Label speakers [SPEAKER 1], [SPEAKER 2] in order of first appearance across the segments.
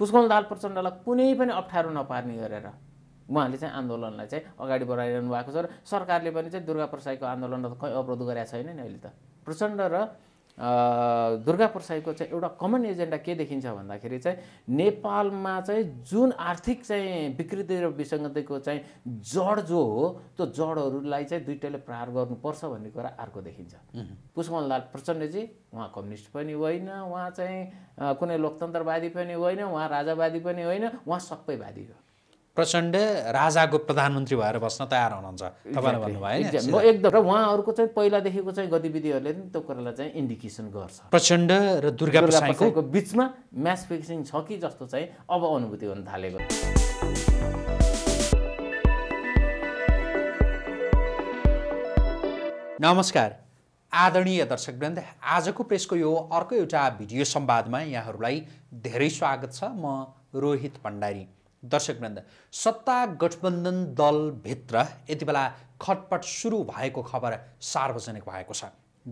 [SPEAKER 1] पुष्कल दाल प्रचण्डलाई कुनै पनि अप्ठ्यारो नपार्ने गरेर उहाँले चाहिँ आन्दोलनलाई चाहिँ अगाडि बढाइरहनु भएको छ र सरकारले पनि चाहिँ दुर्गा प्रसाईको आन्दोलनलाई त खै अवरोध गरेका छैन नि अहिले त प्रचण्ड र दुर्गा प्रसाईको चाहिँ एउटा कमन एजेन्डा के देखिन्छ भन्दाखेरि चाहिँ नेपालमा चाहिँ जुन आर्थिक चाहिँ विकृति र विसङ्गतिको चाहिँ जड जो हो त्यो जडहरूलाई चाहिँ दुइटैले प्रहार गर्नुपर्छ भन्ने कुरा अर्को देखिन्छ पुष्पमलाल प्रचण्डजी उहाँ कम्युनिस्ट पनि होइन उहाँ चाहिँ कुनै लोकतन्त्रवादी पनि होइन उहाँ राजावादी पनि होइन उहाँ सबैवादी हो
[SPEAKER 2] प्रचण्ड राजाको प्रधानमन्त्री भएर बस्न तयार हुनुहुन्छ तपाईँले भन्नुभयो
[SPEAKER 1] एकदम र उहाँहरूको चाहिँ पहिलादेखिको चाहिँ गतिविधिहरूले पनि त्यो कुरालाई चाहिँ इन्डिकेसन गर्छ
[SPEAKER 2] प्रचण्ड र दुर्गा प्रसाईको
[SPEAKER 1] बिचमा म्याच फिक्सिङ छ कि जस्तो चाहिँ अब अनुभूति हुन थालेको
[SPEAKER 2] नमस्कार आदरणीय दर्शकवृन्द आजको प्रेसको यो अर्को एउटा भिडियो संवादमा यहाँहरूलाई धेरै स्वागत छ म रोहित भण्डारी दर्शकवृन्द सत्ता गठबन्धन दलभित्र यति बेला खटपट सुरु भएको खबर सार्वजनिक भएको छ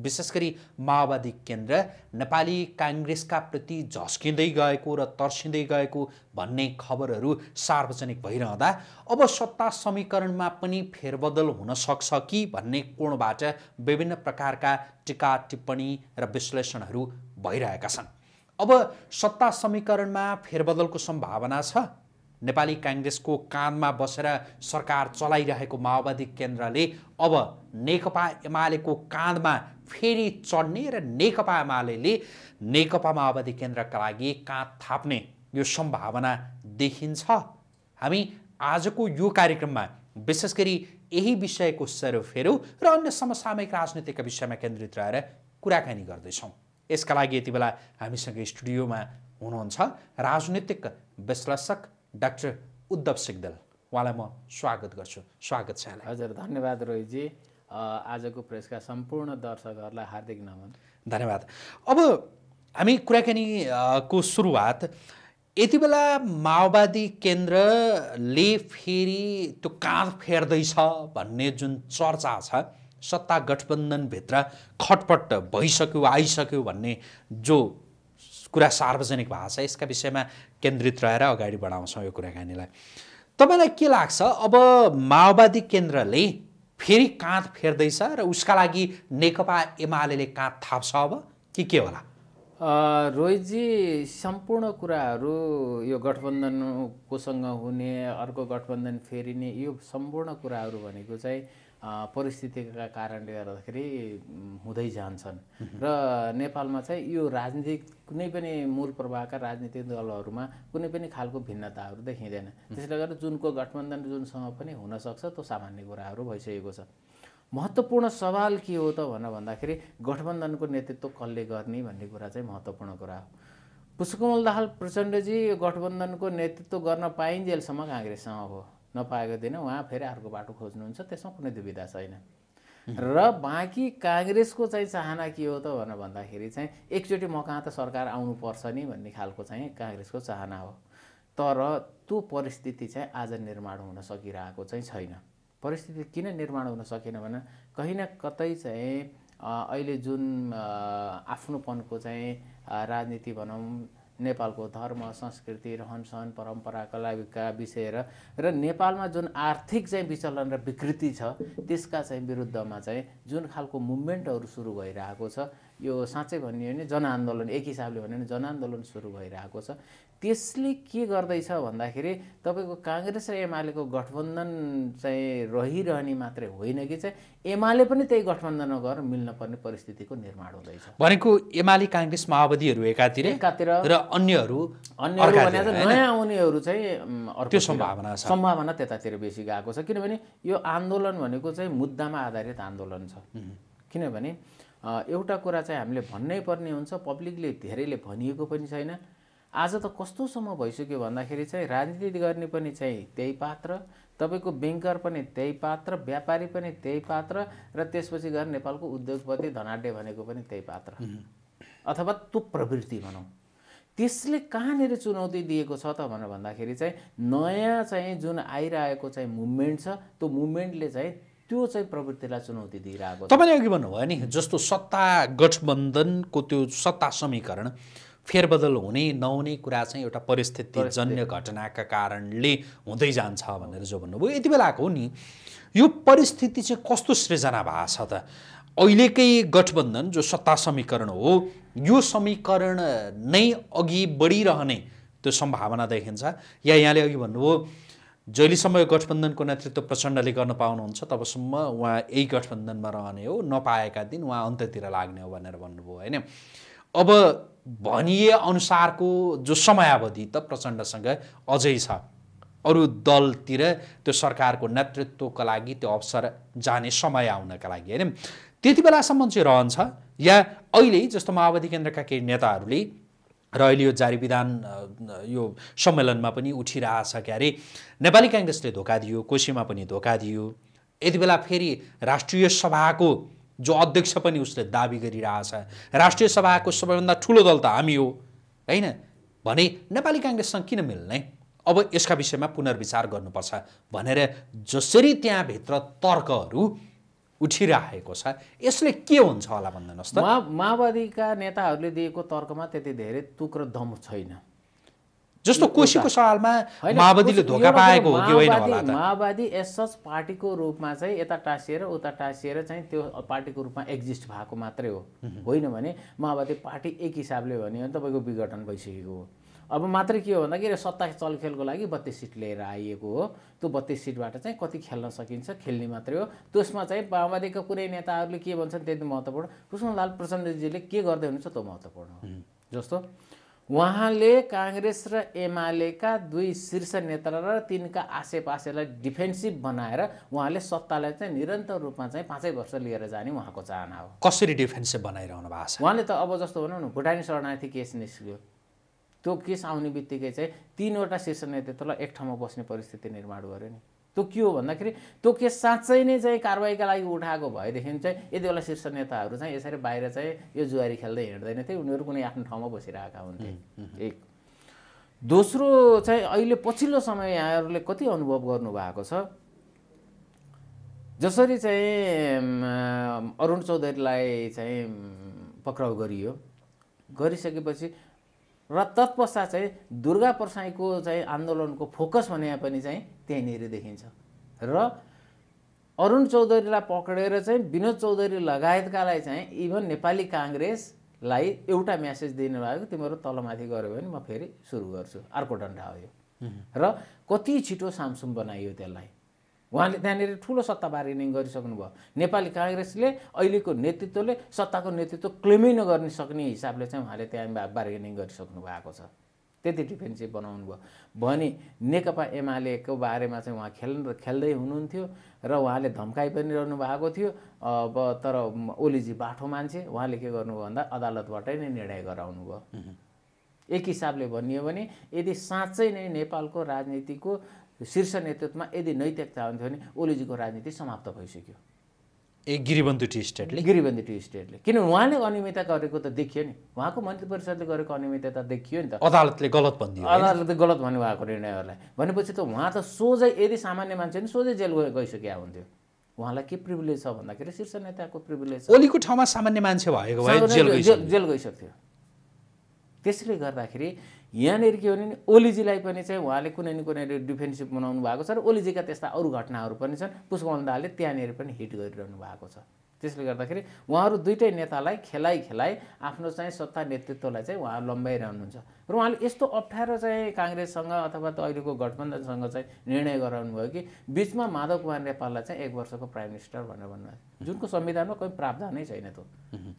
[SPEAKER 2] विशेष गरी माओवादी केन्द्र नेपाली काङ्ग्रेसका प्रति झस्किँदै गएको र तर्सिँदै गएको भन्ने खबरहरू सार्वजनिक भइरहँदा अब सत्ता समीकरणमा पनि फेरबदल हुन सक्छ कि भन्ने कोणबाट विभिन्न प्रकारका टिका टिप्पणी र विश्लेषणहरू भइरहेका छन् अब सत्ता समीकरणमा फेरबदलको सम्भावना छ नेपाली काङ्ग्रेसको कानमा बसेर सरकार चलाइरहेको माओवादी केन्द्रले अब नेकपा एमालेको काँधमा फेरि चढ्ने र नेकपा एमाले नेकपा माओवादी केन्द्रका लागि काँध थाप्ने यो सम्भावना देखिन्छ हामी आजको यो कार्यक्रममा विशेष गरी यही विषयको सेरोफेरो र अन्य समसामयिक राजनीतिका विषयमा केन्द्रित रहेर कुराकानी गर्दैछौँ यसका लागि यति बेला हामीसँग स्टुडियोमा हुनुहुन्छ राजनीतिक
[SPEAKER 1] विश्लेषक डाक्टर उद्धव सिग्दल उहाँलाई म स्वागत गर्छु स्वागत छ हजुर धन्यवाद रोहितजी आजको प्रेसका सम्पूर्ण दर्शकहरूलाई हार्दिक नमन
[SPEAKER 2] धन्यवाद अब हामी कुराकानीको सुरुवात यति बेला माओवादी केन्द्रले फेरि त्यो काँध फेर्दैछ भन्ने जुन चर्चा छ सत्ता गठबन्धनभित्र खटपट भइसक्यो आइसक्यो भन्ने जो कुरा सार्वजनिक भाषा यसका विषयमा केन्द्रित रहेर अगाडि बढाउँछौँ यो कुराकानीलाई तपाईँलाई के लाग्छ अब माओवादी केन्द्रले फेरि काँध फेर्दैछ र उसका लागि नेकपा एमाले काँध थाप्छ अब कि के होला
[SPEAKER 1] रोहितजी सम्पूर्ण कुराहरू यो गठबन्धनकोसँग हुने अर्को गठबन्धन फेरिने यो सम्पूर्ण कुराहरू भनेको चाहिँ परिस्थितिका कारणले गर्दाखेरि हुँदै जान्छन् र नेपालमा चाहिँ यो राजनीतिक कुनै पनि मूल प्रभावका राजनीतिक दलहरूमा कुनै पनि खालको भिन्नताहरू देखिँदैन त्यसले गर्दा जुनको गठबन्धन जुनसँग पनि हुनसक्छ त्यो सामान्य कुराहरू भइसकेको छ महत्त्वपूर्ण सवाल के हो त भनेर भन्दाखेरि गठबन्धनको नेतृत्व कसले गर्ने भन्ने कुरा चाहिँ महत्त्वपूर्ण कुरा हो पुष्पकमल दाहाल प्रचण्डजी गठबन्धनको नेतृत्व गर्न पाइन्जेलसम्म काङ्ग्रेससँग हो नपाएको दिन उहाँ फेरि अर्को बाटो खोज्नुहुन्छ त्यसमा कुनै दुविधा छैन र बाँकी काङ्ग्रेसको चाहिँ चाहना के हो त भनेर भन्दाखेरि चाहिँ एकचोटि म कहाँ त सरकार आउनुपर्छ नि भन्ने खालको चाहिँ काङ्ग्रेसको चाहना हो तर त्यो परिस्थिति चाहिँ आज निर्माण हुन सकिरहेको चाहिँ छैन परिस्थिति किन निर्माण हुन सकेन भने कहीँ न कतै चाहिँ अहिले जुन आफ्नोपनको चाहिँ राजनीति भनौँ नेपालको धर्म संस्कृति रहनसहन परम्परा कलाविका विषय र र नेपालमा जुन आर्थिक चाहिँ विचलन र विकृति छ त्यसका चाहिँ विरुद्धमा चाहिँ जुन खालको मुभमेन्टहरू सुरु भइरहेको छ यो साँच्चै भनियो भने जनआन्दोलन एक हिसाबले भन्यो भने जनआन्दोलन सुरु भइरहेको छ त्यसले के गर्दैछ भन्दाखेरि तपाईँको काङ्ग्रेस र एमालेको गठबन्धन चाहिँ रहिरहने मात्रै होइन कि चाहिँ एमाले पनि त्यही गठबन्धन नगर पर्ने परिस्थितिको निर्माण हुँदैछ
[SPEAKER 2] भनेको एमाले काङ्ग्रेस माओवादीहरू एकातिर एकातिर र अन्यहरू अन्यहरू नयाँ
[SPEAKER 1] आउनेहरू चाहिँ त्यो सम्भावना सम्भावना त्यतातिर बेसी गएको छ किनभने यो आन्दोलन भनेको चाहिँ मुद्दामा आधारित आन्दोलन छ किनभने एउटा कुरा चाहिँ हामीले भन्नै पर्ने हुन्छ पब्लिकले धेरैले भनिएको पनि छैन आज त कस्तोसम्म भइसक्यो भन्दाखेरि चाहिँ राजनीति गर्ने पनि चाहिँ त्यही पात्र तपाईँको ब्याङ्कर पनि त्यही पात्र व्यापारी पनि त्यही पात्र र त्यसपछि गएर नेपालको उद्योगपति धनाड्य भनेको पनि त्यही पात्र अथवा त्यो प्रवृत्ति भनौँ त्यसले कहाँनिर चुनौती दिएको छ त भनेर भन्दाखेरि चाहिँ नयाँ चाहिँ जुन आइरहेको चाहिँ मुभमेन्ट छ त्यो मुभमेन्टले चाहिँ त्यो चाहिँ प्रवृत्तिलाई चुनौती दिइरहेको तपाईँले अघि
[SPEAKER 2] भन्नुभयो नि जस्तो सत्ता गठबन्धनको त्यो सत्ता समीकरण फेरबदल हुने नहुने कुरा चाहिँ एउटा परिस्थिति जन्य घटनाका कारणले हुँदै जान्छ भनेर जो भन्नुभयो यति बेलाको हो नि यो परिस्थिति चाहिँ कस्तो सृजना भएको छ त अहिलेकै गठबन्धन जो सत्ता समीकरण हो यो समीकरण नै अघि बढिरहने त्यो सम्भावना देखिन्छ या यहाँले अघि भन्नुभयो जहिलेसम्म यो गठबन्धनको नेतृत्व प्रचण्डले गर्न पाउनुहुन्छ तबसम्म उहाँ यही गठबन्धनमा रहने हो नपाएका दिन उहाँ अन्त्यतिर लाग्ने हो भनेर भन्नुभयो होइन अब भनिए अनुसारको जो समयावधि त प्रचण्डसँग अझै छ अरू दलतिर त्यो सरकारको नेतृत्वको लागि त्यो अवसर जाने समय आउनका लागि होइन त्यति बेलासम्म चाहिँ रहन्छ या अहिले जस्तो माओवादी केन्द्रका केही नेताहरूले र अहिले यो जारी विधान यो सम्मेलनमा पनि उठिरहेछ अरे नेपाली काङ्ग्रेसले धोका दियो कोसीमा पनि धोका दियो यति बेला फेरि राष्ट्रिय सभाको जो अध्यक्ष पनि उसले दाबी गरिरहेछ राष्ट्रिय सभाको सबैभन्दा ठुलो दल त हामी हो होइन भने नेपाली काङ्ग्रेससँग किन मिल्ने अब यसका विषयमा पुनर्विचार गर्नुपर्छ भनेर जसरी त्यहाँभित्र तर्कहरू उठिरहेको छ यसले के हुन्छ होला भन्दैनस् त मा
[SPEAKER 1] माओवादीका नेताहरूले दिएको तर्कमा त्यति धेरै तुक र दम छैन जस्तो कोसीको सवालमा माओवादीले धोका पाएको हो कि होइन माओवादी एस पार्टीको रूपमा चाहिँ यता टाँसिएर उता टाँसिएर चाहिँ त्यो पार्टीको रूपमा एक्जिस्ट भएको मात्रै हो होइन भने माओवादी पार्टी एक हिसाबले भन्यो भने तपाईँको विघटन भइसकेको हो अब मात्रै के हो भन्दाखेरि सत्ता चलखेलको लागि बत्तिस सिट लिएर आइएको हो त्यो बत्तिस सिटबाट चाहिँ कति खेल्न सकिन्छ खेल्ने मात्रै हो त्यसमा चाहिँ माओवादीका कुनै नेताहरूले के भन्छन् त्यति महत्त्वपूर्ण कृष्णलाल प्रचण्डजीले के गर्दै हुनुहुन्छ त्यो महत्त्वपूर्ण हो जस्तो उहाँले काङ्ग्रेस र एमालेका दुई शीर्ष नेता र तिनका आसेपासेलाई डिफेन्सिभ बनाएर उहाँले सत्तालाई चाहिँ निरन्तर रूपमा चाहिँ पाँचै वर्ष लिएर जाने उहाँको चाहना हो
[SPEAKER 2] कसरी डिफेन्सिभ
[SPEAKER 1] बनाइरहनु भएको छ उहाँले त अब जस्तो भनौँ न भुटानी शरणार्थी केस निस्क्यो त्यो केस आउने बित्तिकै चाहिँ तिनवटा शीर्ष नेतृत्वलाई एक ठाउँमा बस्ने परिस्थिति निर्माण गर्यो नि त्यो के हो भन्दाखेरि त्यो केस साँच्चै नै चाहिँ कारवाहीका लागि उठाएको भएदेखि चाहिँ यति बेला शीर्ष नेताहरू चाहिँ यसरी बाहिर चाहिँ यो जुवारी खेल्दै हिँड्दैन थिए उनीहरू कुनै आफ्नो ठाउँमा बसिरहेका हुन्थे एक दोस्रो चाहिँ अहिले पछिल्लो समय यहाँहरूले कति अनुभव गर्नुभएको छ जसरी चाहिँ अरुण चौधरीलाई चाहिँ पक्राउ गरियो गरिसकेपछि र तत्पश्चात चाहिँ दुर्गा प्रसाईको चाहिँ आन्दोलनको फोकस भने पनि चाहिँ त्यहीँनिर देखिन्छ र अरुण चौधरीलाई पक्रेर चाहिँ विनोद चौधरी लगायतकालाई चाहिँ इभन नेपाली काङ्ग्रेसलाई एउटा म्यासेज दिनु भएको तिमीहरू तलमाथि गऱ्यो भने म फेरि सुरु गर्छु अर्को डन्डा हो यो र कति छिटो सामसुम बनाइयो त्यसलाई उहाँले त्यहाँनिर ठुलो सत्ता बार्गेनिङ गरिसक्नुभयो नेपाली काङ्ग्रेसले अहिलेको नेतृत्वले सत्ताको नेतृत्व क्लेमै नगर्न सक्ने हिसाबले चाहिँ उहाँले त्यहाँ बार्गेनिङ गरिसक्नु भएको छ त्यति डिफेन्सिभ बनाउनु भयो भने नेकपा एमालेको बारेमा चाहिँ उहाँ खेल्नु खेल्दै हुनुहुन्थ्यो र उहाँले धम्काइ पनि रहनु भएको थियो अब तर ओलीजी बाठो मान्छे उहाँले के गर्नुभयो भन्दा अदालतबाटै नै निर्णय गराउनु भयो एक हिसाबले भनियो भने यदि साँच्चै नै नेपालको राजनीतिको शीर्ष नेतृत्वमा यदि नैतिकता हुन्थ्यो भने ओलीजीको राजनीति समाप्त भइसक्यो
[SPEAKER 2] ए गिरिबन्धु टी स्टेटले गिरिबन्धु टी स्टेटले
[SPEAKER 1] किन उहाँले अनियमितता गरेको त देखियो नि उहाँको मन्त्री परिषदले गरेको अनियमितता देखियो नि त अदालतले
[SPEAKER 2] गलत भनिदियो अदालतले
[SPEAKER 1] गलत भन्यो उहाँको निर्णयहरूलाई भनेपछि त उहाँ त सोझै यदि सामान्य मान्छे नि सोझै जेल गइसकेका हुन्थ्यो उहाँलाई के प्रिभिलेज छ भन्दाखेरि शीर्ष नेताको प्रिभिलेज
[SPEAKER 2] ओलीको ठाउँमा सामान्य मान्छे भएको भए जेल
[SPEAKER 1] गइसक्थ्यो त्यसले गर्दाखेरि यहाँनिर के भने ओलीजीलाई पनि चाहिँ उहाँले कुनै न कुनै डिफेन्सिभ बनाउनु भएको छ र ओलीजीका त्यस्ता अरू घटनाहरू पनि छन् पुष्पमल दाहालले त्यहाँनिर पनि हिट गरिरहनु भएको छ त्यसले गर्दाखेरि उहाँहरू दुइटै नेतालाई खेलाइ खेलाइ आफ्नो चाहिँ सत्ता नेतृत्वलाई चाहिँ उहाँ लम्बाइरहनुहुन्छ र उहाँले यस्तो अप्ठ्यारो चाहिँ काङ्ग्रेससँग अथवा त अहिलेको गठबन्धनसँग चाहिँ निर्णय गराउनु भयो कि बिचमा माधव कुमार नेपाललाई चाहिँ एक वर्षको प्राइम मिनिस्टर भनेर भन्नुभयो जुनको संविधानमा कोही प्रावधानै छैन त्यो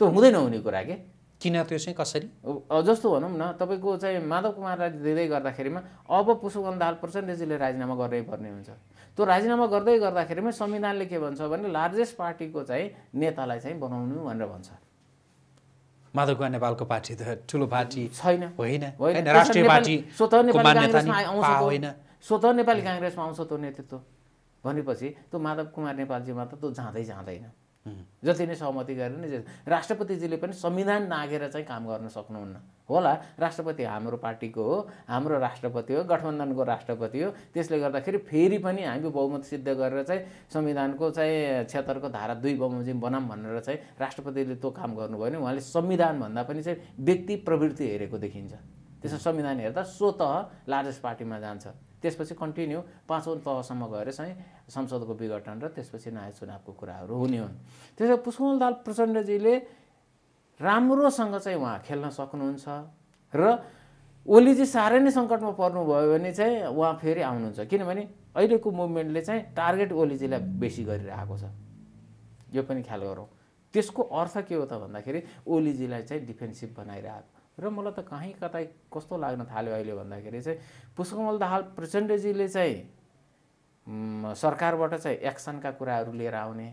[SPEAKER 1] त्यो हुँदैन हुने कुरा के किन त्यो चाहिँ कसरी जस्तो भनौँ न तपाईँको चाहिँ माधव कुमार राई दिँदै गर्दाखेरिमा अब पुष्पकन दाल प्रचण्डजीले राजीनामा गर्नै पर्ने हुन्छ त्यो राजीनामा गर्दै गर्दाखेरिमा संविधानले के भन्छ भने लार्जेस्ट पार्टीको चाहिँ नेतालाई चाहिँ बनाउनु भनेर भन्छ
[SPEAKER 2] माधव कुमार नेपालको पार्टी त ठुलो पार्टी छैन होइन राष्ट्रिय पार्टी आउँछ
[SPEAKER 1] स्वतन्त्र नेपाली काङ्ग्रेसमा आउँछ त्यो नेतृत्व भनेपछि त्यो माधव कुमार नेपालजीमा त त्यो जाँदै जाँदैन जति नै सहमति गरेर नै राष्ट्रपतिजीले पनि संविधान नागेर चाहिँ काम गर्न सक्नुहुन्न होला राष्ट्रपति हाम्रो पार्टीको हो हाम्रो राष्ट्रपति हो गठबन्धनको राष्ट्रपति हो त्यसले गर्दाखेरि फेरि पनि हामी बहुमत सिद्ध गरेर चाहिँ संविधानको चाहिँ क्षेत्रको धारा दुई बमोजिम बनाऊँ भनेर चाहिँ राष्ट्रपतिले त्यो काम गर्नुभयो भने उहाँले संविधानभन्दा पनि चाहिँ व्यक्ति प्रवृत्ति हेरेको देखिन्छ त्यसो संविधान हेर्दा स्वत लार्जेस्ट पार्टीमा जान्छ त्यसपछि कन्टिन्यू पाँचौँ तहसम्म गएर चाहिँ संसदको विघटन र त्यसपछि नयाँ चुनावको कुराहरू हुने हुन् त्यसै पुष्पमल दाल प्रचण्डजीले राम्रोसँग चाहिँ उहाँ खेल्न सक्नुहुन्छ र ओलीजी साह्रै नै सङ्कटमा पर्नुभयो भने चाहिँ उहाँ फेरि आउनुहुन्छ किनभने अहिलेको मुभमेन्टले चाहिँ टार्गेट ओलीजीलाई बेसी गरिरहेको छ यो पनि ख्याल गरौँ त्यसको अर्थ के हो त भन्दाखेरि ओलीजीलाई चाहिँ डिफेन्सिभ बनाइरहेको र मलाई त कहीँ कतै कस्तो लाग्न थाल्यो अहिले भन्दाखेरि चाहिँ पुष्पकमल दाहाल प्रचण्डजीले चाहिँ सरकारबाट चाहिँ एक्सनका कुराहरू लिएर आउने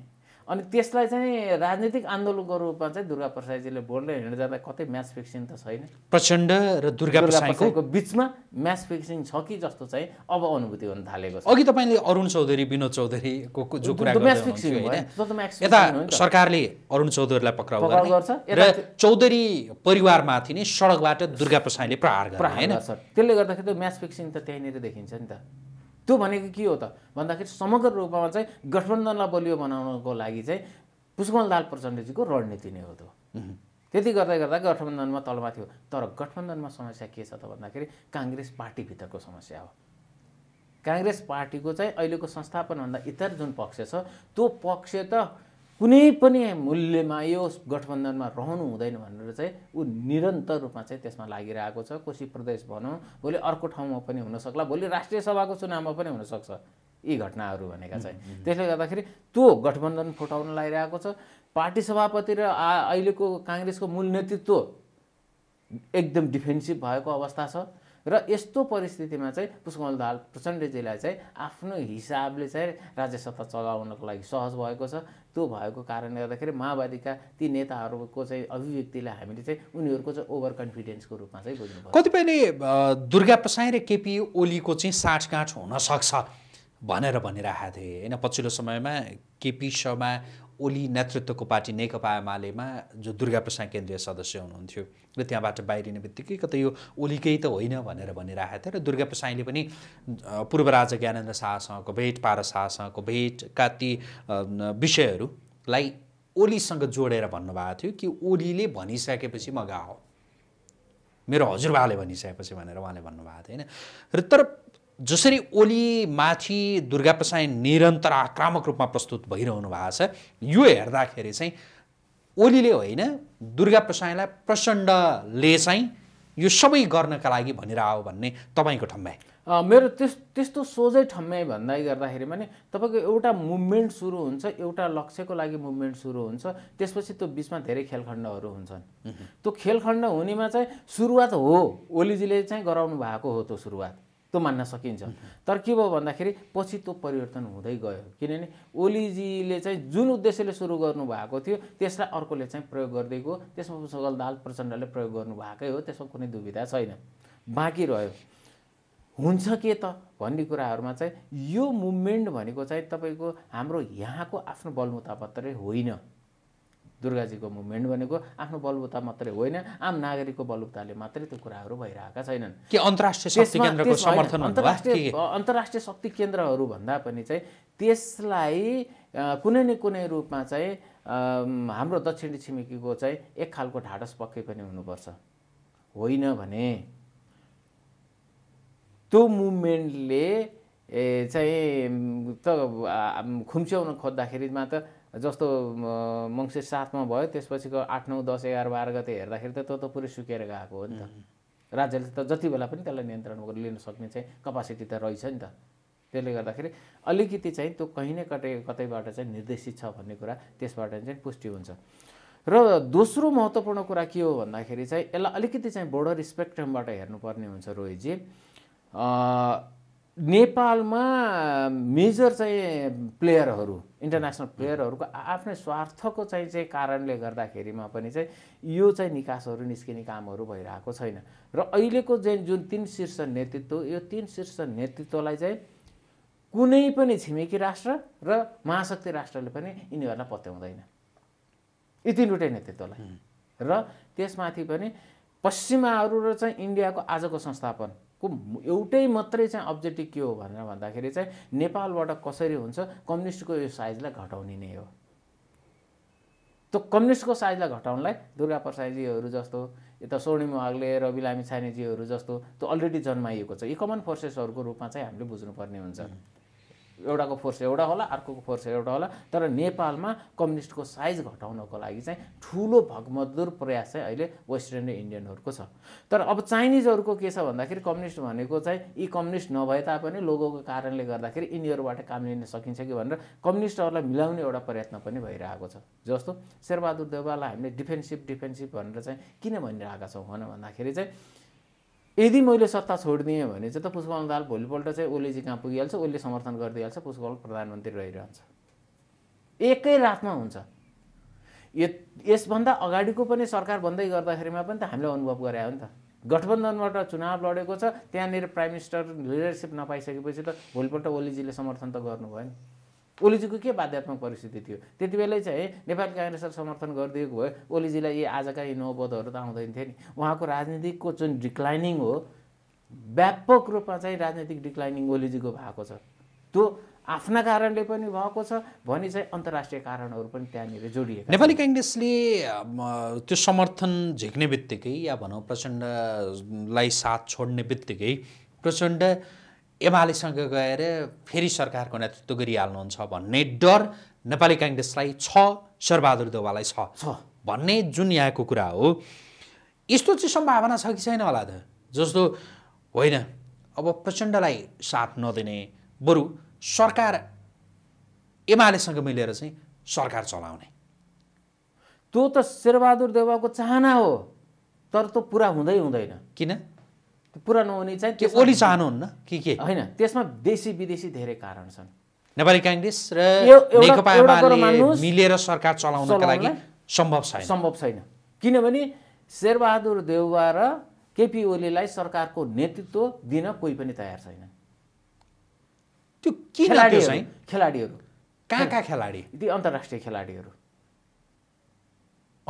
[SPEAKER 1] अनि त्यसलाई चाहिँ राजनीतिक आन्दोलनको रूपमा चाहिँ दुर्गा प्रसाईजीले बोल्दै हिँड्दै जाँदा कतै म्याच फिक्सिङ त छैन
[SPEAKER 2] प्रचण्ड र दुर्गा प्रसाईको
[SPEAKER 1] बिचमा म्याच फिक्सिङ छ कि जस्तो चाहिँ अब अनुभूति हुन थालेको छ अघि
[SPEAKER 2] तपाईँले अरुण चौधरी विनोद चौधरीको जो कुरा
[SPEAKER 1] यता सरकारले
[SPEAKER 2] अरुण चौधरीलाई पक्राउ गर्छ र चौधरी परिवारमाथि नै सडकबाट दुर्गा प्रसाईले प्रहार गर्छ
[SPEAKER 1] त्यसले गर्दाखेरि म्याच फिक्सिङ त त्यहीँनिर देखिन्छ नि त त्यो भनेको के हो त भन्दाखेरि समग्र रूपमा चाहिँ गठबन्धनलाई बलियो बनाउनको लागि चाहिँ पुष्पल दाल प्रचण्डजीको रणनीति नै हो त्यो त्यति गर्दै गर्दा गठबन्धनमा तलमा थियो तर गठबन्धनमा समस्या के छ त भन्दाखेरि काङ्ग्रेस पार्टीभित्रको समस्या हो काङ्ग्रेस पार्टीको चाहिँ अहिलेको संस्थापनभन्दा इतर जुन पक्ष छ त्यो पक्ष त कुनै पनि मूल्यमा यो गठबन्धनमा रहनु हुँदैन भनेर चाहिँ ऊ निरन्तर रूपमा चाहिँ त्यसमा लागिरहेको छ कोशी प्रदेश भनौँ भोलि अर्को ठाउँमा पनि हुनसक्ला भोलि राष्ट्रिय सभाको चुनावमा पनि हुनसक्छ यी घटनाहरू भनेका चाहिँ त्यसले गर्दाखेरि त्यो गठबन्धन फुटाउन लागिरहेको छ पार्टी सभापति र अहिलेको काङ्ग्रेसको मूल नेतृत्व एकदम डिफेन्सिभ भएको अवस्था छ र यस्तो परिस्थितिमा चाहिँ पुष्कमल दाल प्रचण्डजीलाई चाहिँ आफ्नो हिसाबले चाहिँ राज्य सत्ता चलाउनको लागि सहज भएको छ त्यो भएको कारणले गर्दाखेरि माओवादीका ती नेताहरूको चाहिँ अभिव्यक्तिलाई हामीले चाहिँ उनीहरूको चाहिँ ओभर कन्फिडेन्सको रूपमा चाहिँ बुझ्नु
[SPEAKER 2] कतिपयले दुर्गा प्रसाई र केपी ओलीको चाहिँ साँठगाँठ हुनसक्छ भनेर भनिरहेका थिए होइन पछिल्लो समयमा केपी शर्मा ओली नेतृत्वको पार्टी नेकपा एमालेमा जो दुर्गा प्रसाद केन्द्रीय सदस्य हुनुहुन्थ्यो र त्यहाँबाट बाहिरिने बित्तिकै कतै यो ओलीकै त होइन भनेर भनिरहेको थियो र दुर्गा प्रसाईले पनि पूर्व राजा ज्ञानेन्द्र शाहसँगको भेट पारा शाहसँगको भेटका ती विषयहरूलाई ओलीसँग जोडेर भन्नुभएको थियो कि ओलीले भनिसकेपछि म गाओ मेरो हजुरबाले भनिसकेपछि भनेर उहाँले भन्नुभएको थियो होइन र तर जसरी ओली माथि प्रसाई निरन्तर आक्रामक रूपमा प्रस्तुत भइरहनु भएको छ यो हेर्दाखेरि चाहिँ ओलीले होइन दुर्गाप्रसादलाई प्रचण्डले चाहिँ यो सबै गर्नका लागि भनेर आओ भन्ने तपाईँको ठम्बाइ
[SPEAKER 1] मेरो त्यस त्यस्तो सोझै ठम्म्याइ भन्दै गर्दाखेरि पनि तपाईँको एउटा मुभमेन्ट सुरु हुन्छ एउटा लक्ष्यको लागि मुभमेन्ट सुरु हुन्छ त्यसपछि त्यो बिचमा धेरै खेलखण्डहरू हुन्छन् त्यो खेलखण्ड हुनेमा चाहिँ सुरुवात हो ओलीजीले चाहिँ गराउनु भएको हो त्यो सुरुवात त्यो मान्न सकिन्छ तर के भयो भन्दाखेरि पछि त्यो परिवर्तन हुँदै गयो किनभने ओलीजीले चाहिँ जुन उद्देश्यले सुरु गर्नुभएको थियो त्यसलाई अर्कोले चाहिँ प्रयोग गर्दै गयो त्यसमा सगल दाल प्रचण्डले प्रयोग गर्नुभएकै हो त्यसमा कुनै दुविधा छैन बाँकी रह्यो हुन्छ के त भन्ने कुराहरूमा चाहिँ यो मुभमेन्ट भनेको चाहिँ तपाईँको हाम्रो यहाँको आफ्नो बलमुतापत्रै होइन दुर्गाजीको मुभमेन्ट भनेको आफ्नो बलबुता मात्रै होइन आम नागरिकको बलबुताले मात्रै त्यो कुराहरू भइरहेका छैनन् के अन्तर्राष्ट्रिय अन्तर्राष्ट्रिय शक्ति केन्द्रहरू भन्दा पनि चाहिँ त्यसलाई कुनै न कुनै रूपमा चाहिँ हाम्रो दक्षिण छिमेकीको चाहिँ एक खालको ढाडस पक्कै पनि हुनुपर्छ होइन भने त्यो मुभमेन्टले चाहिँ त खुम्च्याउन खोज्दाखेरिमा त जस्तो मङ्सिर सातमा भयो त्यसपछिको आठ नौ दस एघार बाह्र गते हेर्दाखेरि त त्यो त पुरै सुकेर गएको हो नि त राज्यले त जति बेला पनि त्यसलाई नियन्त्रण लिन सक्ने चाहिँ कपासिटी त रहेछ नि त त्यसले गर्दाखेरि अलिकति चाहिँ त्यो कहीँ न कतै कतैबाट चाहिँ निर्देशित छ भन्ने कुरा त्यसबाट चाहिँ पुष्टि हुन्छ र दोस्रो महत्त्वपूर्ण कुरा के हो भन्दाखेरि चाहिँ यसलाई अलिकति चाहिँ बोर्डर स्पेक्ट्रमबाट हेर्नुपर्ने हुन्छ रोहितजी नेपालमा मेजर चाहिँ प्लेयरहरू इन्टरनेसनल प्लेयरहरूको आफ्नै स्वार्थको चाहिँ चाहिँ कारणले गर्दाखेरिमा पनि चाहिँ यो चाहिँ निकासहरू निस्किने कामहरू भइरहेको छैन र अहिलेको चाहिँ जुन तिन शीर्ष नेतृत्व यो तिन शीर्ष नेतृत्वलाई चाहिँ कुनै पनि छिमेकी राष्ट्र र महाशक्ति राष्ट्रले पनि यिनीहरूलाई पत्याउँदैन यी तिनवटै नेतृत्वलाई र त्यसमाथि पनि पश्चिमाहरू र चाहिँ इन्डियाको आजको संस्थापन को एउटै मात्रै चाहिँ अब्जेक्टिभ के हो भनेर भन्दाखेरि चाहिँ नेपालबाट कसरी हुन्छ कम्युनिस्टको यो साइजलाई घटाउने नै हो त्यो कम्युनिस्टको साइजलाई घटाउनलाई दुर्गा प्रसादजीहरू जस्तो यता स्वर्णिम आगले रवि लामी छानेजीहरू जस्तो त्यो अलरेडी जन्माइएको छ यी कमन फोर्सेसहरूको रूपमा चाहिँ हामीले बुझ्नुपर्ने हुन्छ एउटाको फोर्स एउटा होला अर्कोको फोर्स एउटा होला तर नेपालमा कम्युनिस्टको साइज घटाउनको लागि चाहिँ ठुलो भगमधुर प्रयास चाहिँ अहिले वेस्टर्न र इन्डियनहरूको छ तर अब चाइनिजहरूको के छ भन्दाखेरि कम्युनिस्ट भनेको चाहिँ यी कम्युनिस्ट नभए तापनि लोगोको कारणले गर्दाखेरि यिनीहरूबाट काम लिन सकिन्छ कि भनेर कम्युनिस्टहरूलाई मिलाउने एउटा प्रयत्न पनि भइरहेको छ जस्तो शेरबहादुर देवाललाई हामीले डिफेन्सिभ डिफेन्सिभ भनेर चाहिँ किन भनिरहेका छौँ भनेर भन्दाखेरि चाहिँ यदि मैले सत्ता छोडिदिएँ भने चाहिँ त पुष्पकमल दाल भोलिपल्ट चाहिँ ओलीजी कहाँ पुगिहाल्छ ओलीले समर्थन गरिदिइहाल्छ पुष्पकमल प्रधानमन्त्री रहिरहन्छ एकै रातमा हुन्छ यसभन्दा अगाडिको पनि सरकार बन्दै गर्दाखेरिमा पनि त हामीले अनुभव गरायो नि त गठबन्धनबाट चुनाव लडेको छ त्यहाँनिर प्राइम मिनिस्टर लिडरसिप नपाइसकेपछि त भोलिपल्ट ओलीजीले समर्थन त गर्नुभयो नि ओलीजीको के बाध्यात्मक परिस्थिति थियो त्यति बेलै चाहिँ नेपाली काङ्ग्रेसलाई समर्थन गरिदिएको भए ओलीजीलाई यी आजका यी नौबोधहरू त आउँदैन थियो नि उहाँको राजनीतिको जुन डिक्लाइनिङ हो व्यापक रूपमा चाहिँ राजनीतिक डिक्लाइनिङ ओलीजीको भएको छ त्यो आफ्ना कारणले पनि भएको छ भने चाहिँ अन्तर्राष्ट्रिय कारणहरू पनि त्यहाँनिर जोडिएको
[SPEAKER 2] नेपाली काङ्ग्रेसले त्यो समर्थन झिक्ने बित्तिकै या भनौँ प्रचण्डलाई साथ छोड्ने बित्तिकै प्रचण्ड एमालेसँग गएर फेरि सरकारको नेतृत्व गरिहाल्नुहुन्छ भन्ने डर नेपाली काङ्ग्रेसलाई छ शेरबहादुर देवालाई छ भन्ने जुन यहाँको कुरा हो यस्तो चाहिँ सम्भावना छ कि छैन होला त जस्तो होइन अब प्रचण्डलाई साथ नदिने बरु सरकार एमालेसँग मिलेर
[SPEAKER 1] चाहिँ सरकार चलाउने त्यो त शेरबहादुर देवको चाहना हो तर त्यो पुरा हुँदै हुँदैन किन पुरानो हुने चाहिँ त्यो ओली चाहनुहुन्न के के होइन त्यसमा देशी विदेशी धेरै कारण छन् नेपाली काङ्ग्रेस र
[SPEAKER 2] मिलेर सरकार चलाउनका लागि सम्भव छैन
[SPEAKER 1] सम्भव छैन किनभने शेरबहादुर देउवा र केपी ओलीलाई सरकारको नेतृत्व दिन कोही पनि तयार छैन त्यो खेलाडीहरू कहाँ कहाँ खेलाडी ती अन्तर्राष्ट्रिय खेलाडीहरू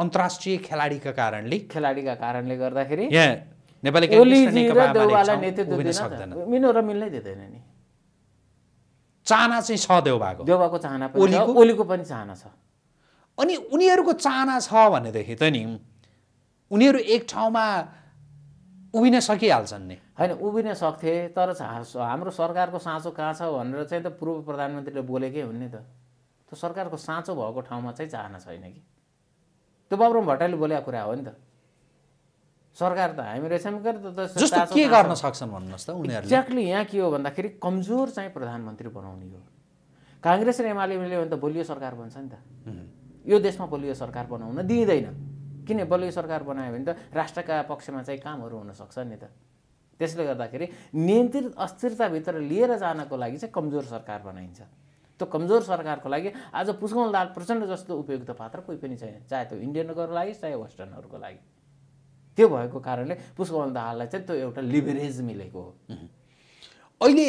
[SPEAKER 1] अन्तर्राष्ट्रिय खेलाडीका कारणले खेलाडीका कारणले गर्दाखेरि यहाँ नेपाली र मिल्नै दिँदैन नि चाहना चाहिँ छ चाहना ओलीको पनि चाहना छ अनि उनीहरूको चाहना छ भनेदेखि त नि उनीहरू एक ठाउँमा उभिन सकिहाल्छन् नि होइन उभिन सक्थे तर हाम्रो सरकारको साँचो कहाँ छ भनेर चाहिँ त पूर्व प्रधानमन्त्रीले बोलेकै हुन् नि त त्यो सरकारको साँचो भएको ठाउँमा चाहिँ चाहना छैन कि त्यो बाबुराम भट्टराईले बोलेको कुरा हो नि त सरकार त हामी रहेछौँ त के गर्न
[SPEAKER 2] सक्छन् भन्नुहोस्
[SPEAKER 1] त उनीहरू एक्ज्याक्टली यहाँ के हो भन्दाखेरि कमजोर चाहिँ प्रधानमन्त्री बनाउने हो काङ्ग्रेस र एमाले भने त बलियो सरकार बन्छ नि त यो देशमा बलियो सरकार बनाउन दिइँदैन किन बलियो सरकार बनायो भने त राष्ट्रका पक्षमा चाहिँ कामहरू हुनसक्छ नि त त्यसले गर्दाखेरि नियन्त्रित अस्थिरताभित्र लिएर जानको लागि चाहिँ कमजोर सरकार बनाइन्छ त्यो कमजोर सरकारको लागि आज पुष्कमलाल प्रचण्ड जस्तो उपयुक्त पात्र कोही पनि छैन चाहे त्यो इन्डियनहरूको लागि चाहे वेस्टर्नहरूको लागि त्यो भएको कारणले पुष्पमल दाहाललाई चाहिँ त्यो एउटा लिभरेज मिलेको हो
[SPEAKER 2] अहिले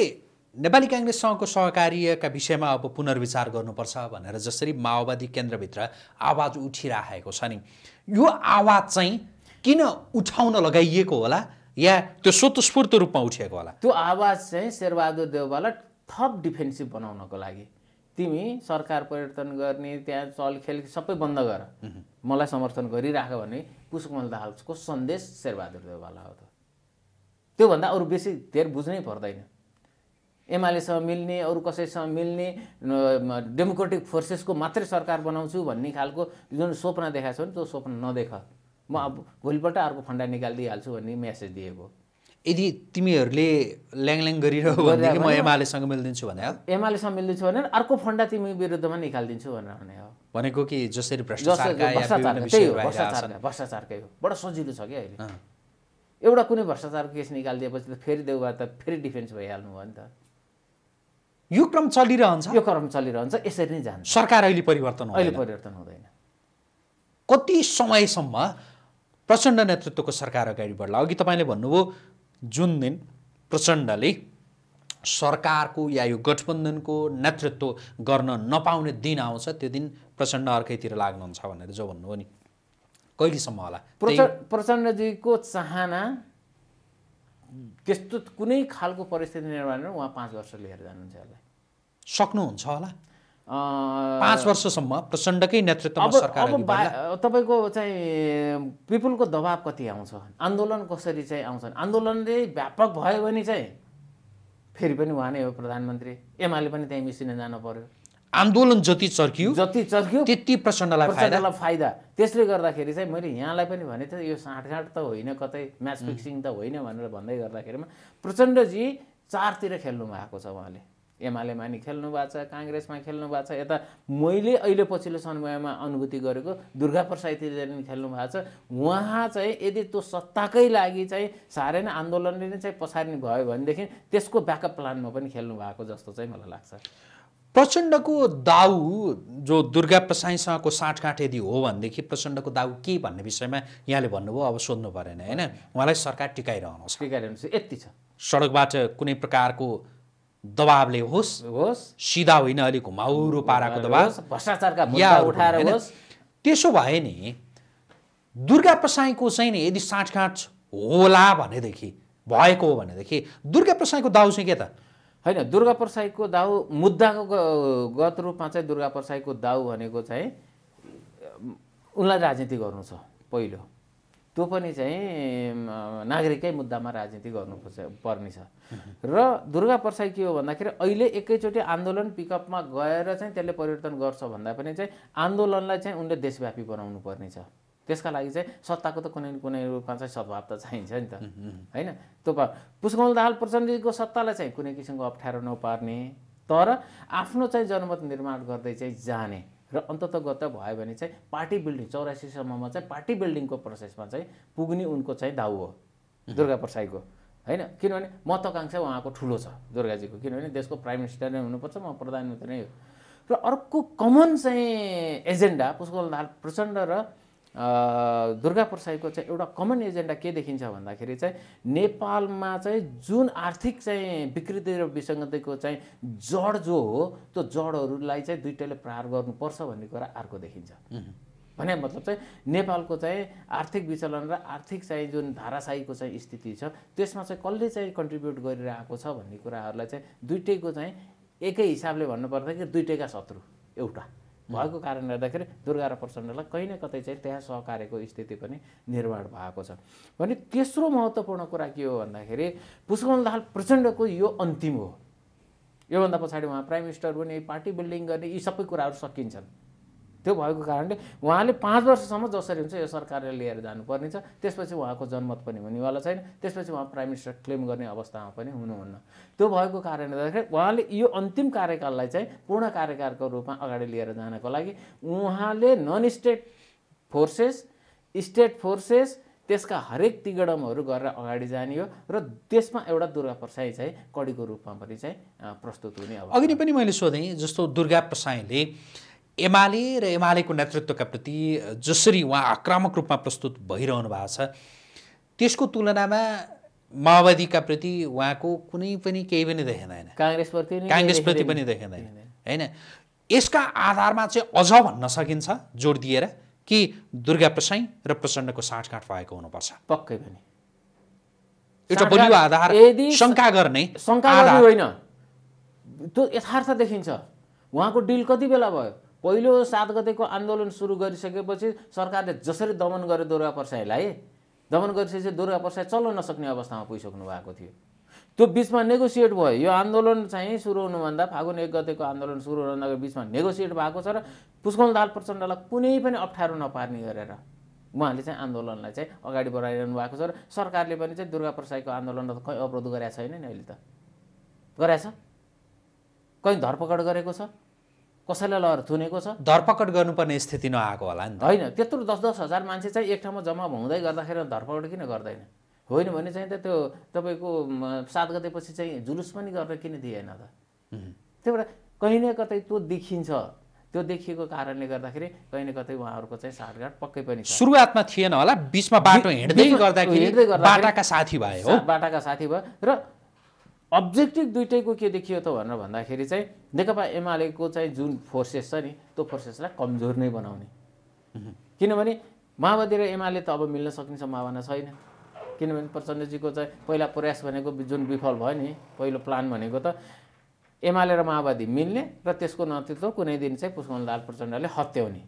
[SPEAKER 2] नेपाली काङ्ग्रेससँगको सहकार्यका विषयमा अब पुनर्विचार गर्नुपर्छ भनेर जसरी माओवादी केन्द्रभित्र आवाज उठिराखेको छ नि यो आवाज चाहिँ किन उठाउन लगाइएको होला या त्यो स्वतस्फूर्त रूपमा उठिएको होला
[SPEAKER 1] त्यो आवाज चाहिँ शेरबहादुर देववालाई थप डिफेन्सिभ बनाउनको लागि तिमी सरकार परिवर्तन गर्ने त्यहाँ चलखेल सबै बन्द गर मलाई समर्थन गरिराख भने पुष्पकमल दाहालको सन्देश शेरबहादुर देववाला हो त त्योभन्दा अरू बेसी धेर बुझ्नै पर्दैन एमालेसँग मिल्ने अरू कसैसँग मिल्ने डेमोक्रेटिक फोर्सेसको मात्रै सरकार बनाउँछु भन्ने खालको जुन स्वप्न देखाएको छ नि त्यो स्वप्न नदेख म अब भोलिपल्ट अर्को फन्डा निकालिदिइहाल्छु भन्ने म्यासेज दिएको यदि तिमीहरूले ल्याङल्याङ गरिरहेको भनेदेखि म एमालेसँग मिलिदिन्छु भने एमालेसँग मिलिदिन्छु भनेर अर्को फन्डा तिमी विरुद्धमा निकालिदिन्छु भनेर भने हो
[SPEAKER 2] भनेको कि जसरी भ्रष्टाचारकै हो
[SPEAKER 1] बडो सजिलो छ कि अहिले एउटा कुनै भ्रष्टाचारको केस निकालिदिएपछि त फेरि देउबा त फेरि डिफेन्स भइहाल्नु भयो नि त यो क्रम चलिरहन्छ यो क्रम चलिरहन्छ यसरी नै जान्छ सरकार
[SPEAKER 2] अहिले परिवर्तन अहिले परिवर्तन हुँदैन कति समयसम्म प्रचण्ड नेतृत्वको सरकार अगाडि बढ्ला अघि तपाईँले भन्नुभयो जुन दिन प्रचण्डले सरकारको या यो गठबन्धनको नेतृत्व गर्न नपाउने दिन आउँछ त्यो दिन प्रचण्ड अर्कैतिर लाग्नुहुन्छ भनेर जो भन्नुभयो नि कहिलेसम्म होला
[SPEAKER 1] प्रचण्डजीको चाहना त्यस्तो कुनै खालको परिस्थिति निर्माण उहाँ पाँच वर्ष लिएर जानुहुन्छ यसलाई
[SPEAKER 2] सक्नुहुन्छ होला
[SPEAKER 1] पाँच
[SPEAKER 2] वर्षसम्म प्रचण्डकै नेतृत्वमा सरकार
[SPEAKER 1] तपाईँको चाहिँ पिपुलको दबाब कति आउँछ आन्दोलन कसरी चाहिँ आउँछ आन्दोलनले व्यापक भयो भने चाहिँ फेरि पनि उहाँ नै हो प्रधानमन्त्री एमाले पनि त्यहीँ मिसिन जानु पर्यो
[SPEAKER 2] आन्दोलन जति चर्कियो जति चर्कियो त्यति प्रचण्डलाई प्रचण्डलाई
[SPEAKER 1] फाइदा त्यसले गर्दाखेरि चाहिँ मैले यहाँलाई पनि भने त यो साँठगाँठ त होइन कतै म्याच फिक्सिङ त होइन भनेर भन्दै गर्दाखेरिमा प्रचण्डजी चारतिर खेल्नु भएको छ उहाँले एमालेमा नि खेल्नु भएको छ काङ्ग्रेसमा खेल्नु भएको छ यता मैले अहिले पछिल्लो समयमा अनुभूति गरेको दुर्गा प्रसादले नि खेल्नु भएको छ उहाँ चाहिँ यदि त्यो सत्ताकै लागि चाहिँ साह्रै नै आन्दोलनले नै चाहिँ पछार्ने भयो भनेदेखि त्यसको ब्याकअप प्लानमा पनि खेल्नु भएको जस्तो चाहिँ मलाई लाग्छ
[SPEAKER 2] प्रचण्डको दाउ जो दुर्गा प्रसाईसँगको साँठगाँठ यदि हो भनेदेखि प्रचण्डको दाउ के भन्ने विषयमा यहाँले भन्नुभयो अब सोध्नु परेन होइन उहाँलाई सरकार टिकाइरहनुहोस् टिकाइरहनुहोस् यति छ सडकबाट कुनै प्रकारको दबावले होस् होस् सिधा होइन अलिक घुमाउरो पाराको दबाव भ्रष्टाचारका मुद्दा उठाएर होस् त्यसो भए नि दुर्गा प्रसाईको चाहिँ नि यदि साँठगाँठ होला भनेदेखि भएको हो भनेदेखि दुर्गा प्रसाईको दाउ चाहिँ
[SPEAKER 1] के त होइन दुर्गा प्रसाईको दाउ मुद्दाको गत रूपमा चाहिँ दुर्गा प्रसाईको दाउ भनेको चाहिँ उनलाई राजनीति गर्नु छ पहिलो त्यो पनि चाहिँ नागरिकै मुद्दामा राजनीति गर्नु पर्नेछ र दुर्गा परसाई के हो भन्दाखेरि अहिले एकैचोटि आन्दोलन पिकअपमा गएर चाहिँ त्यसले परिवर्तन गर्छ भन्दा पनि चाहिँ आन्दोलनलाई चाहिँ उनले देशव्यापी बनाउनु पर्नेछ त्यसका लागि चाहिँ सत्ताको त कुनै न कुनै रूपमा चाहिँ सद्भाव त चाहिन्छ नि त होइन त्यो पुष्कमल दाहाल प्रचण्डको सत्तालाई चाहिँ कुनै किसिमको अप्ठ्यारो नपार्ने तर आफ्नो चाहिँ जनमत निर्माण गर्दै चाहिँ जाने र अन्ततगत भयो भने चाहिँ पार्टी बिल्डिङ चौरासीसम्ममा चाहिँ पार्टी बिल्डिङको प्रोसेसमा चाहिँ पुग्ने उनको चाहिँ दाउ हो दुर्गा प्रसाईको होइन किनभने महत्त्वाकाङ्क्षा उहाँको ठुलो छ दुर्गाजीको किनभने देशको प्राइम मिनिस्टर नै हुनुपर्छ म प्रधानमन्त्री नै हो र अर्को कमन चाहिँ एजेन्डा पुष्कल दाहाल प्रचण्ड र दुर्गा प्रसाईको चाहिँ एउटा कमन एजेन्डा के देखिन्छ भन्दाखेरि चाहिँ नेपालमा चाहिँ जुन आर्थिक चाहिँ विकृति र विसङ्गतिको चाहिँ जड जो हो त्यो जडहरूलाई चाहिँ दुइटैले प्रहार गर्नुपर्छ भन्ने कुरा अर्को देखिन्छ भने मतलब चाहिँ नेपालको चाहिँ आर्थिक विचलन र आर्थिक चाहिँ जुन धाराशाहीको चाहिँ स्थिति छ त्यसमा चाहिँ कसले चाहिँ कन्ट्रिब्युट गरिरहेको छ भन्ने कुराहरूलाई चाहिँ दुइटैको चाहिँ एकै हिसाबले भन्नुपर्दाखेरि दुइटैका शत्रु एउटा भएको कारणले गर्दाखेरि दुर्गा र प्रचण्डलाई कहीँ न कतै चाहिँ त्यहाँ सहकार्यको स्थिति पनि निर्माण भएको छ भने तेस्रो महत्त्वपूर्ण कुरा के हो भन्दाखेरि पुष्पनलाल प्रचण्डको यो अन्तिम हो योभन्दा पछाडि उहाँ प्राइम मिनिस्टर पनि पार्टी बिल्डिङ गर्ने यी सबै कुराहरू सकिन्छन् त्यो भएको कारणले उहाँले पाँच वर्षसम्म जसरी हुन्छ यो सरकारले लिएर जानुपर्ने छ त्यसपछि उहाँको जनमत पनि हुनेवाला छैन त्यसपछि उहाँ प्राइम मिनिस्टर क्लेम गर्ने अवस्थामा पनि हुनुहुन्न त्यो भएको कारणले गर्दाखेरि उहाँले यो अन्तिम कार्यकाललाई चाहिँ पूर्ण कार्यकालको रूपमा अगाडि लिएर जानको लागि उहाँले non state forces state forces त्यसका हरेक तिगडमहरू गरेर अगाडि जाने हो र त्यसमा एउटा दुर्गा प्रसाई चाहिँ कडीको रूपमा पनि चाहिँ प्रस्तुत हुने अब
[SPEAKER 2] अघि नै पनि मैले सोधेँ जस्तो दुर्गा प्रसाईले एमाले र एमालेको नेतृत्वका प्रति जसरी उहाँ आक्रामक रूपमा प्रस्तुत भइरहनु भएको छ त्यसको तुलनामा माओवादीका प्रति उहाँको कुनै पनि केही पनि देखिँदैन
[SPEAKER 1] काङ्ग्रेसप्रति काङ्ग्रेसप्रति पनि
[SPEAKER 2] देखिँदैन होइन यसका आधारमा चाहिँ अझ भन्न सकिन्छ जोड दिएर कि दुर्गा प्रसाई र प्रचण्डको साँठगाँठ भएको हुनुपर्छ पक्कै पनि
[SPEAKER 1] एउटा बलियो आधार
[SPEAKER 2] शङ्का गर्ने शङ्का होइन
[SPEAKER 1] त्यो यथार्थ देखिन्छ उहाँको डिल कति बेला भयो पहिलो सात गतेको आन्दोलन सुरु गरिसकेपछि सरकारले जसरी दमन गर्यो दुर्गा प्रसाईलाई दमन गरिसकेपछि दुर्गा प्रसाई चल्न नसक्ने अवस्थामा पुगिसक्नु भएको थियो त्यो बिचमा नेगोसिएट भयो यो आन्दोलन चाहिँ सुरु हुनुभन्दा फागुन एक गतेको आन्दोलन सुरु हुनुभन्दा बिचमा नेगोसिएट भएको छ र पुष्कल दाल प्रचण्डलाई कुनै पनि अप्ठ्यारो नपार्ने गरेर उहाँले चाहिँ आन्दोलनलाई चाहिँ अगाडि बढाइरहनु भएको छ र सरकारले पनि चाहिँ दुर्गा प्रसाईको आन्दोलनलाई खै अवरोध गरेका छैन नि अहिले त गरेछ कहीँ धरपकड गरेको छ कसैलाई लहर थुनेको छ
[SPEAKER 2] धरपकड गर्नुपर्ने स्थिति नआएको होला नि त होइन
[SPEAKER 1] त्यत्रो दस दस हजार मान्छे चाहिँ एक ठाउँमा जम्मा हुँदै गर्दाखेरि धरपकड किन गर्दैन होइन भने चाहिँ त त्यो तपाईँको सात गतेपछि चाहिँ जुलुस पनि गरेर किन दिएन त त्यही भएर कहीँ न कतै त्यो देखिन्छ त्यो देखिएको कारणले गर्दाखेरि कहीँ न कतै उहाँहरूको चाहिँ साँठगाँठ पक्कै पनि
[SPEAKER 2] सुरुवातमा थिएन होला बिचमा बाटो हिँड्दै गर्दाखेरि बाटाका साथी भयो
[SPEAKER 1] बाटाका साथी भयो र अब्जेक्टिभ दुइटैको के देखियो त भनेर भन्दाखेरि चाहिँ नेकपा एमालेको चाहिँ जुन फोर्सेस छ नि त्यो फोर्सेसलाई कमजोर नै बनाउने किनभने माओवादी र एमाले त अब मिल्न सक्ने सम्भावना छैन किनभने प्रचण्डजीको चाहिँ पहिला प्रयास भनेको जुन विफल भयो नि पहिलो प्लान भनेको त एमाले र माओवादी मिल्ने र त्यसको नेतृत्व कुनै दिन चाहिँ पुष्पनलाल प्रचण्डले हत्याउने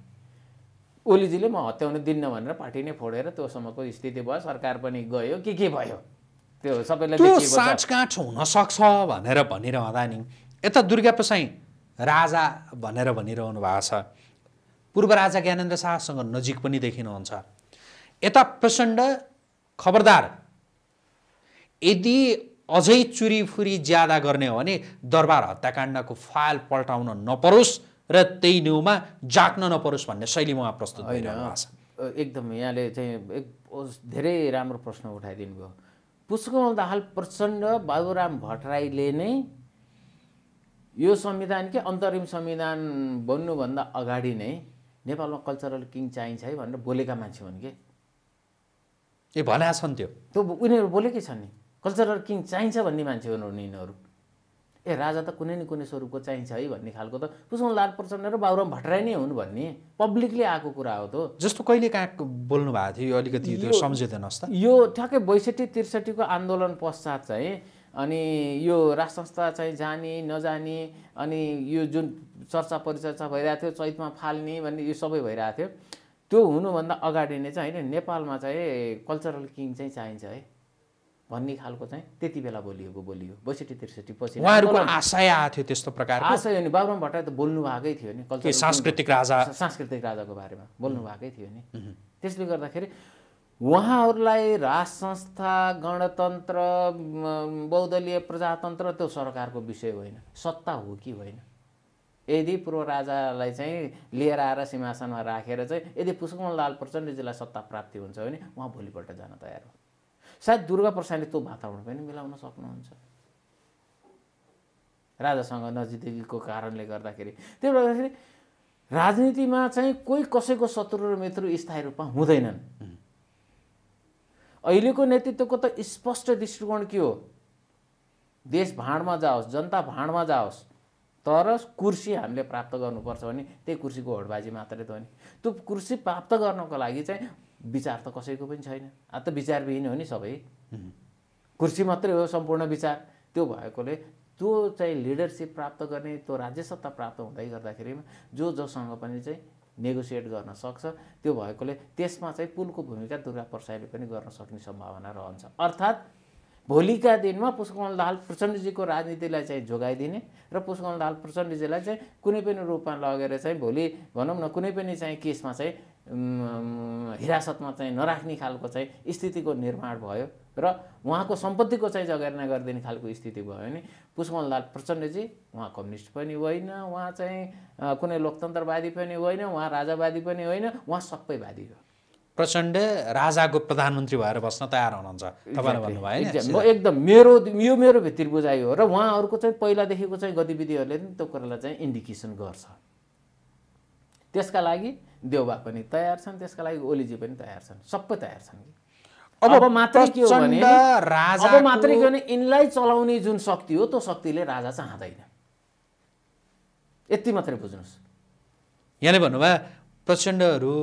[SPEAKER 1] ओलीजीले म हत्याउन दिन्न भनेर पार्टी नै फोडेर त्योसम्मको स्थिति भयो सरकार पनि गयो के के भयो त्यो सबैलाई त्यो
[SPEAKER 2] हुन हुनसक्छ भनेर भनिरहँदा नि यता दुर्गा प्रसाई राजा भनेर भनिरहनु भएको छ पूर्व राजा ज्ञानेन्द्र शाहसँग नजिक पनि देखिनुहुन्छ यता प्रचण्ड खबरदार यदि अझै चुरीफुरी ज्यादा गर्ने हो भने दरबार हत्याकाण्डको फाइल पल्टाउन नपरोस् र त्यही न्युमा जाग्न नपरोस् भन्ने शैलीमा उहाँ प्रस्तुत भइरहनु
[SPEAKER 1] छ एकदम यहाँले चाहिँ धेरै राम्रो प्रश्न उठाइदिनु भयो पुष्कमल दाहाल प्रचण्ड बाबुराम भट्टराईले नै यो संविधान के अन्तरिम संविधान बन्नुभन्दा अगाडि नै नेपालमा कल्चरल किङ चाहिन्छ है भनेर बोलेका मान्छे हुन् कि
[SPEAKER 2] ए भना छन् त्यो
[SPEAKER 1] त्यो उनीहरू बोलेकै छन् नि कल्चरल किङ चाहिन्छ भन्ने मान्छे हुन् यिनीहरू ए राजा त कुनै न कुनै स्वरूपको चाहिन्छ है भन्ने खालको त पुष्पन लाल प्रचण्ड र बाबुराम भट्टराई नै हुन् भन्ने पब्लिकले आएको कुरा हो त जस्तो कहिले कहाँ बोल्नु
[SPEAKER 2] भएको थियो अलिकति सम्झिँदैनस्
[SPEAKER 1] त यो ठ्याक्कै बैसठी त्रिसठीको आन्दोलन पश्चात चाहिँ अनि यो राज संस्था चाहिँ जाने नजाने अनि यो जुन चर्चा परिचर्चा भइरहेको थियो चैतमा फाल्ने भन्ने यो सबै भइरहेको थियो त्यो हुनुभन्दा अगाडि नै चाहिँ होइन नेपालमा चाहिँ कल्चरल किङ चाहिँ चाहिन्छ है भन्ने खालको चाहिँ त्यति बेला बोलिएको बोलियो बैसठी त्रिसठी पछि उहाँहरूको
[SPEAKER 2] आशय आएको थियो त्यस्तो प्रकार आशय
[SPEAKER 1] नि बाबुराम भट्टराई त बोल्नु भएकै थियो नि कल्चर सांस्कृतिक राजा सांस्कृतिक राजाको बारेमा बोल्नु भएकै थियो नि त्यसले गर्दाखेरि उहाँहरूलाई राज संस्था गणतन्त्र बहुदलीय प्रजातन्त्र त्यो सरकारको विषय होइन सत्ता हो कि होइन यदि पूर्व राजालाई चाहिँ लिएर आएर सिंहासनमा राखेर चाहिँ यदि लाल प्रचण्डजीलाई सत्ता प्राप्ति हुन्छ भने उहाँ भोलिपल्ट जान तयार हो सायद दुर्गा प्रसादले त्यो वातावरण पनि मिलाउन सक्नुहुन्छ राजासँग नजिकदेखिको कारणले गर्दाखेरि त्यही गर्दाखेरि राजनीतिमा चाहिँ कोही कसैको शत्रु र मित्र स्थायी रूपमा हुँदैनन् अहिलेको नेतृत्वको त स्पष्ट दृष्टिकोण के हो देश भाँडमा जाओस् जनता भाँडमा जाओस् तर कुर्सी हामीले प्राप्त गर्नुपर्छ भने त्यही कुर्सीको होडबाजी मात्रै त हो नि त्यो कुर्सी प्राप्त गर्नको लागि चाहिँ विचार त कसैको पनि छैन अब त विचारविहीन हो नि सबै कुर्सी मात्रै हो सम्पूर्ण विचार त्यो भएकोले त्यो चाहिँ लिडरसिप प्राप्त गर्ने त्यो राज्य सत्ता प्राप्त हुँदै गर्दाखेरि जो जोसँग पनि चाहिँ नेगोसिएट गर्न सक्छ त्यो भएकोले त्यसमा चाहिँ पुलको भूमिका दुर्गा प्रसाईले पनि गर्न सक्ने सम्भावना रहन्छ अर्थात् भोलिका दिनमा पुष्पकमल दाहाल प्रचण्डजीको राजनीतिलाई चाहिँ जोगाइदिने र पुष्पकमल दाहाल प्रचण्डजीलाई चाहिँ कुनै पनि रूपमा लगेर चाहिँ भोलि भनौँ न कुनै पनि चाहिँ केसमा चाहिँ हिरासतमा चाहिँ नराख्ने खालको चाहिँ स्थितिको निर्माण भयो र उहाँको सम्पत्तिको चाहिँ जगेर्ना गरिदिने खालको स्थिति भयो भने पुष्पमललाल प्रचण्डजी उहाँ कम्युनिस्ट पनि होइन उहाँ चाहिँ कुनै लोकतन्त्रवादी पनि होइन उहाँ राजावादी पनि होइन उहाँ सबैवादी हो
[SPEAKER 2] प्रचण्ड राजाको प्रधानमन्त्री भएर बस्न तयार हुनुहुन्छ तपाईँले भन्नुभयो म
[SPEAKER 1] एकदम मेरो यो मेरो भित्री बुझाइ हो र उहाँहरूको चाहिँ पहिलादेखिको चाहिँ गतिविधिहरूले त्यो कुरालाई चाहिँ इन्डिकेसन गर्छ त्यसका लागि देउबा पनि तयार छन् त्यसका लागि ओलीजी पनि तयार छन् सबै तयार छन् कि अब मात्रै के हो भने अब मात्रै के भने यिनलाई चलाउने जुन शक्ति हो त्यो शक्तिले राजा चाहँदैन यति मात्रै बुझ्नुहोस्
[SPEAKER 2] यहाँले भन्नुभयो प्रचण्डहरू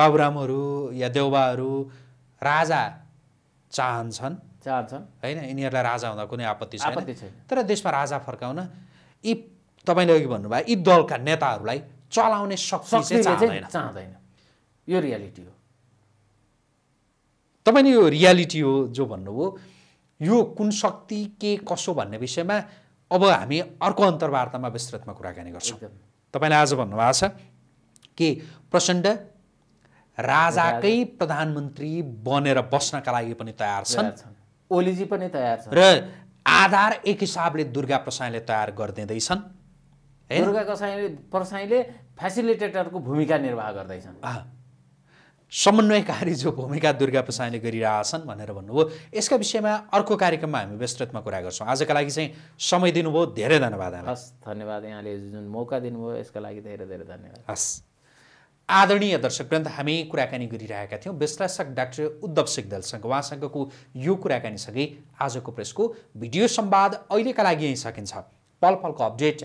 [SPEAKER 2] बाबुरामहरू या देउबाहरू राजा चाहन्छन् चाहन्छन् होइन यिनीहरूलाई राजा हुँदा कुनै आपत्ति छैन तर देशमा राजा फर्काउन यी तपाईँले अघि भन्नुभयो यी दलका नेताहरूलाई चलाउने शक्ति चाहँदैन यो रियालिटी हो तपाईँले यो रियालिटी हो जो भन्नुभयो यो कुन शक्ति के कसो भन्ने विषयमा अब हामी अर्को अन्तर्वार्तामा विस्तृतमा कुराकानी गर्छौँ तपाईँले आज भन्नुभएको छ कि प्रचण्ड राजाकै प्रधानमन्त्री बनेर बस्नका लागि पनि तयार छन्
[SPEAKER 1] ओलीजी पनि तयार छन् र
[SPEAKER 2] आधार एक हिसाबले दुर्गा प्रसादले तयार गरिदिँदैछन्
[SPEAKER 1] दुर्गा कसाईले परसाईले फेसिलिटेटरको भूमिका निर्वाह गर्दैछन्
[SPEAKER 2] समन्वयकारी जो भूमिका दुर्गा प्रसाईले गरिरहेछन् भनेर भन्नुभयो यसका विषयमा अर्को कार्यक्रममा हामी विस्तृतमा कुरा गर्छौँ आजका लागि चाहिँ समय दिनुभयो धेरै धन्यवाद हस्
[SPEAKER 1] धन्यवाद यहाँले जुन मौका दिनुभयो यसका लागि धेरै धेरै धन्यवाद
[SPEAKER 2] हस् आदरणीय दर्शक ग्रन्थ हामी कुराकानी गरिरहेका थियौँ विश्लेषक डाक्टर उद्धव सिग्दलसँग उहाँसँगको यो कुराकानी कुराकानीसँगै आजको प्रेसको भिडियो सम्वाद अहिलेका लागि यहीँ सकिन्छ पल पलको अपडेट